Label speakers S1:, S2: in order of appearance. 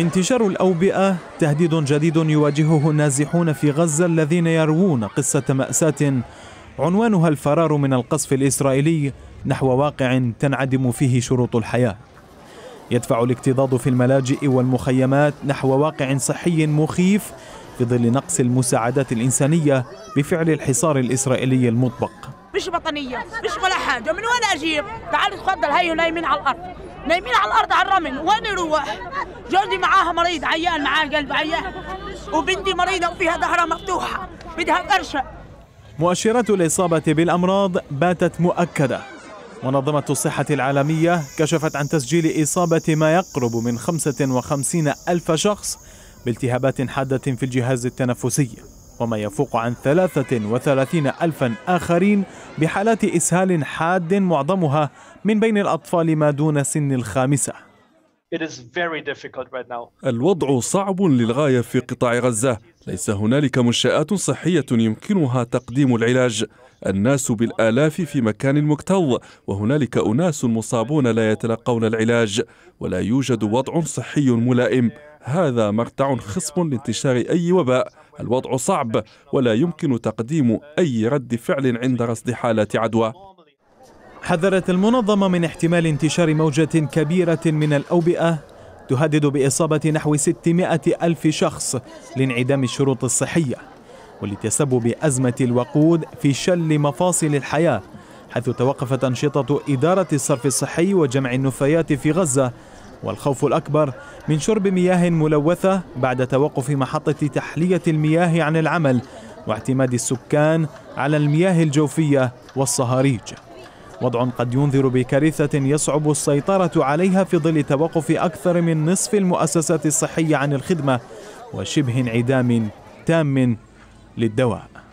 S1: انتشار الأوبئة تهديد جديد يواجهه النازحون في غزة الذين يروون قصة مأساة عنوانها الفرار من القصف الإسرائيلي نحو واقع تنعدم فيه شروط الحياة يدفع الاكتظاظ في الملاجئ والمخيمات نحو واقع صحي مخيف في ظل نقص المساعدات الإنسانية بفعل الحصار الإسرائيلي المطبق
S2: مش بطنيه مش ولا حاجه من وين اجيب تعال تفضل هيو نايمين على الارض نايمين على الارض على الرمل وين يروح جوزي معاها مريض عيان معاه قلب عيان وبنتي مريضه وفيها ظهرها مفتوحه بدها قرشه
S1: مؤشرات الاصابه بالامراض باتت مؤكده منظمة الصحة العالمية كشفت عن تسجيل إصابة ما يقرب من 55 ألف شخص بالتهابات حادة في الجهاز التنفسي وما يفوق عن 33 ألفا آخرين بحالات إسهال حاد معظمها من بين الأطفال ما دون سن الخامسة
S3: الوضع صعب للغاية في قطاع غزة ليس هنالك منشآت صحية يمكنها تقديم العلاج الناس بالآلاف في مكان مكتظ وهنالك أناس مصابون لا يتلقون العلاج ولا يوجد وضع صحي ملائم هذا مرتع خصب لانتشار أي وباء الوضع صعب ولا يمكن تقديم أي رد فعل عند رصد حالات عدوى حذرت المنظمة من احتمال انتشار موجة كبيرة من الأوبئة
S1: تهدد بإصابة نحو 600 ألف شخص لانعدام الشروط الصحية ولتسبب أزمة الوقود في شل مفاصل الحياة حيث توقفت أنشطة إدارة الصرف الصحي وجمع النفايات في غزة والخوف الأكبر من شرب مياه ملوثة بعد توقف محطة تحلية المياه عن العمل واعتماد السكان على المياه الجوفية والصهاريج وضع قد ينذر بكارثة يصعب السيطرة عليها في ظل توقف أكثر من نصف المؤسسات الصحية عن الخدمة وشبه انعدام تام للدواء